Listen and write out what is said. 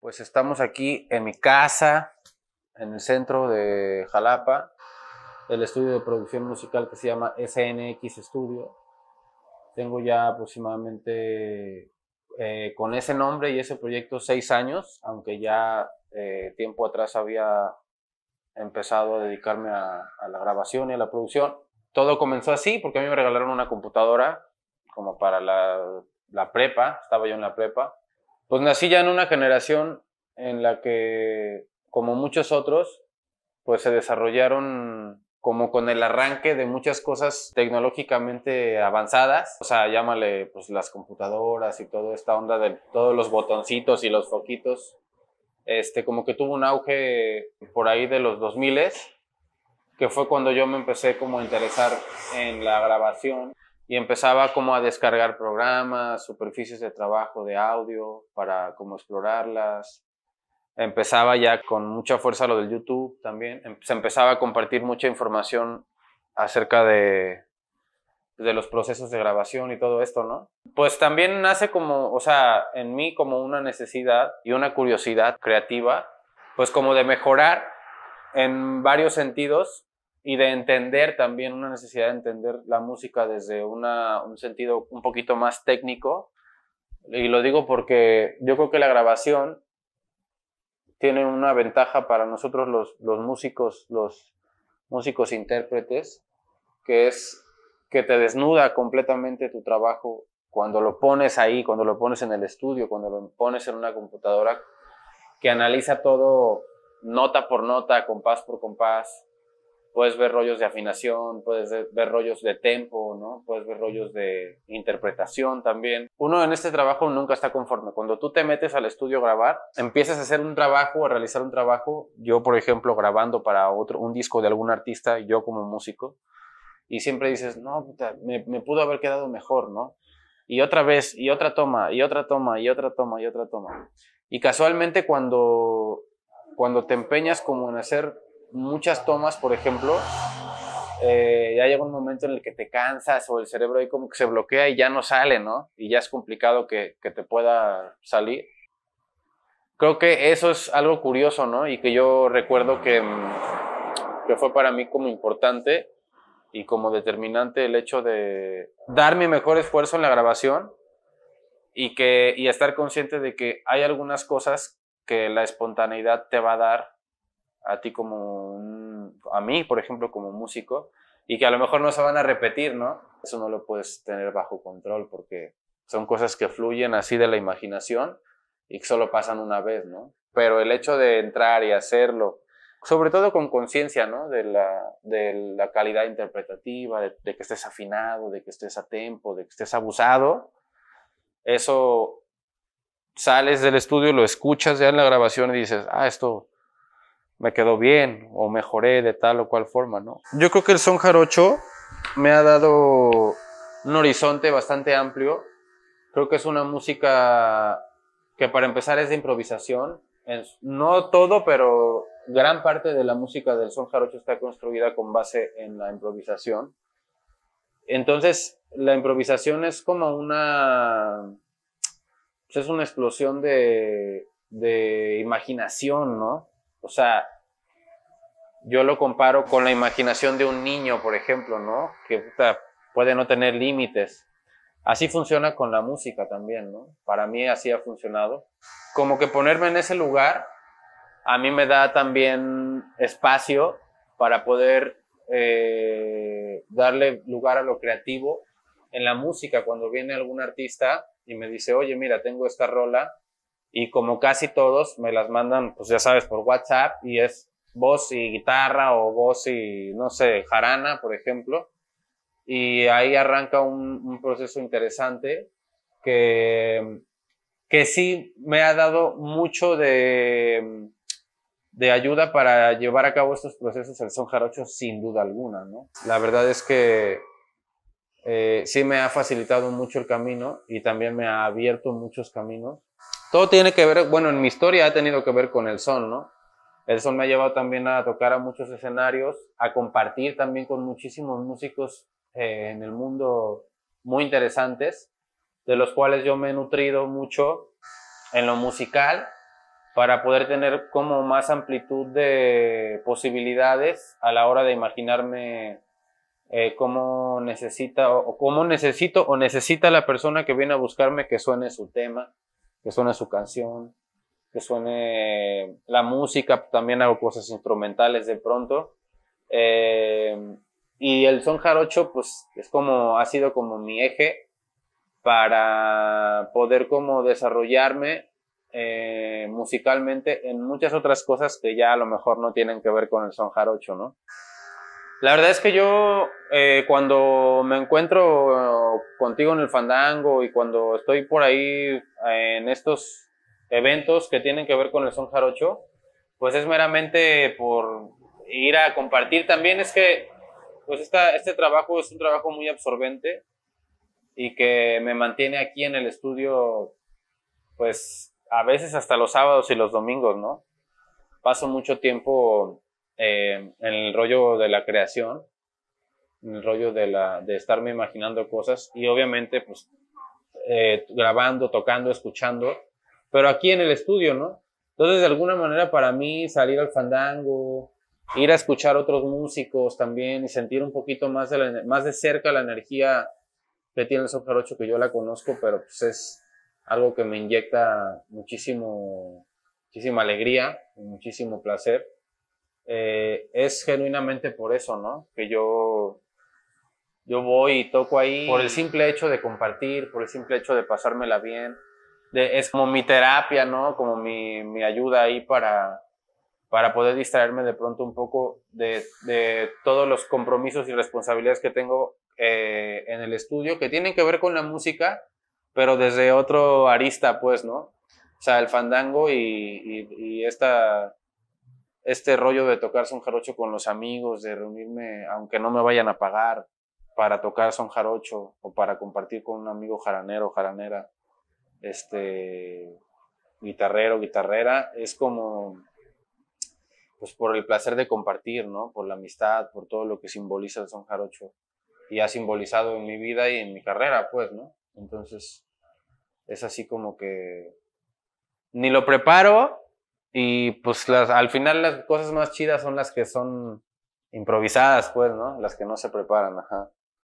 Pues estamos aquí en mi casa, en el centro de Jalapa, el estudio de producción musical que se llama SNX Studio. Tengo ya aproximadamente eh, con ese nombre y ese proyecto seis años, aunque ya eh, tiempo atrás había empezado a dedicarme a, la grabación y a la producción. Todo comenzó así porque a mí me regalaron una computadora como para la prepa, estaba yo en la prepa, pues nací ya en una generación en la que, como muchos otros, pues se desarrollaron como con el arranque de muchas cosas tecnológicamente avanzadas, o sea, llámale pues las computadoras y toda esta onda de todos los botoncitos y los foquitos, este como que tuvo un auge por ahí de los 2000 que fue cuando yo me empecé como a interesar en la grabación y empezaba como a descargar programas, superficies de trabajo de audio para como explorarlas. Empezaba ya con mucha fuerza lo del YouTube también. Em, se empezaba a compartir mucha información acerca de, de los procesos de grabación y todo esto, ¿no? Pues también nace como, o sea, en mí como una necesidad y una curiosidad creativa, pues como de mejorar en varios sentidos y de entender también, una necesidad de entender la música desde un sentido un poquito más técnico. Y lo digo porque yo creo que la grabación tiene una ventaja para nosotros los, los músicos, los músicos intérpretes, que es que te desnuda completamente tu trabajo cuando lo pones ahí, cuando lo pones en el estudio, cuando lo pones en una computadora que analiza todo nota por nota, compás por compás, puedes ver rollos de afinación, puedes ver rollos de tempo, ¿no? Puedes ver rollos de interpretación también. Uno en este trabajo nunca está conforme. Cuando tú te metes al estudio a grabar, empiezas a hacer un trabajo, a realizar un trabajo. Yo, por ejemplo, grabando para otro, un disco de algún artista, yo como músico, y siempre dices, no, puta, me, me pudo haber quedado mejor, ¿no? Y otra vez, y otra toma, y otra toma, y otra toma, y otra toma. Y casualmente cuando, cuando te empeñas como en hacer muchas tomas, por ejemplo, eh, ya llega un momento en el que te cansas o el cerebro ahí como que se bloquea y ya no sale, ¿no? Y ya es complicado que, te pueda salir. Creo que eso es algo curioso, ¿no? Y que yo recuerdo que, mm, que fue para mí como importante y como determinante el hecho de dar mi mejor esfuerzo en la grabación y, que, y estar consciente de que hay algunas cosas que la espontaneidad te va a dar a ti como a mí, por ejemplo, como músico, y que a lo mejor no se van a repetir, ¿no? Eso no lo puedes tener bajo control porque son cosas que fluyen así de la imaginación y que solo pasan una vez, ¿no? Pero el hecho de entrar y hacerlo, sobre todo con conciencia, ¿no? De la, calidad interpretativa, de, que estés afinado, de que estés a tiempo, de que estés abusado, eso sales del estudio, lo escuchas ya en la grabación y dices, ah, esto me quedó bien o mejoré de tal o cual forma, ¿no? Yo creo que el son jarocho me ha dado un horizonte bastante amplio. Creo que es una música que para empezar es de improvisación. no todo, pero gran parte de la música del son jarocho está construida con base en la improvisación. Entonces, la improvisación es como una... Pues es una explosión de, de imaginación, ¿no? O sea, yo lo comparo con la imaginación de un niño, por ejemplo, ¿no? Que puede no tener límites. Así funciona con la música también, ¿no? Para mí así ha funcionado. Como que ponerme en ese lugar a mí me da también espacio para poder eh, darle lugar a lo creativo en la música. Cuando viene algún artista y me dice, oye, mira, tengo esta rola, y como casi todos me las mandan, pues ya sabes, por WhatsApp y es voz y guitarra o voz y, no sé, jarana, por ejemplo. Y ahí arranca un, proceso interesante que, que sí me ha dado mucho de, de ayuda para llevar a cabo estos procesos el son jarocho sin duda alguna, ¿no? La verdad es que eh, sí me ha facilitado mucho el camino y también me ha abierto muchos caminos todo tiene que ver, bueno, en mi historia ha tenido que ver con el son, ¿no? El son me ha llevado también a tocar a muchos escenarios, a compartir también con muchísimos músicos eh, en el mundo muy interesantes, de los cuales yo me he nutrido mucho en lo musical para poder tener como más amplitud de posibilidades a la hora de imaginarme eh, cómo necesita o, cómo necesito o necesita la persona que viene a buscarme que suene su tema que suene su canción, que suene la música, también hago cosas instrumentales de pronto. Eh, y el son jarocho, pues es como, ha sido como mi eje para poder como desarrollarme eh, musicalmente en muchas otras cosas que ya a lo mejor no tienen que ver con el son jarocho, ¿no? La verdad es que yo eh, cuando me encuentro contigo en el fandango y cuando estoy por ahí eh, en estos eventos que tienen que ver con el son jarocho, pues es meramente por ir a compartir. También es que pues este trabajo es un trabajo muy absorbente y que me mantiene aquí en el estudio pues a veces hasta los sábados y los domingos, ¿no? Paso mucho tiempo eh, en el rollo de la creación, en el rollo de, la, de estarme imaginando cosas y obviamente pues eh, grabando, tocando, escuchando, pero aquí en el estudio, ¿no? Entonces de alguna manera para mí salir al fandango, ir a escuchar otros músicos también y sentir un poquito más de, la, más de cerca la energía que tiene el Software 8 que yo la conozco, pero pues es algo que me inyecta muchísimo, muchísima alegría y muchísimo placer. Eh, es genuinamente por eso, ¿no? Que yo, yo voy y toco ahí. Por el simple hecho de compartir, por el simple hecho de pasármela bien. De, es como mi terapia, ¿no? Como mi, ayuda ahí para, para poder distraerme de pronto un poco de, todos los compromisos y responsabilidades que tengo eh, en el estudio, que tienen que ver con la música, pero desde otro arista, pues, ¿no? O sea, el fandango y esta este rollo de tocar son jarocho con los amigos, de reunirme, aunque no me vayan a pagar, para tocar son jarocho o para compartir con un amigo jaranero, jaranera, este, guitarrero, guitarrera, es como, pues por el placer de compartir, ¿no? Por la amistad, por todo lo que simboliza el son jarocho y ha simbolizado en mi vida y en mi carrera, pues, ¿no? Entonces, es así como que ni lo preparo, y pues las, al final las cosas más chidas son las que son improvisadas, pues, ¿no? Las que no se preparan, ajá.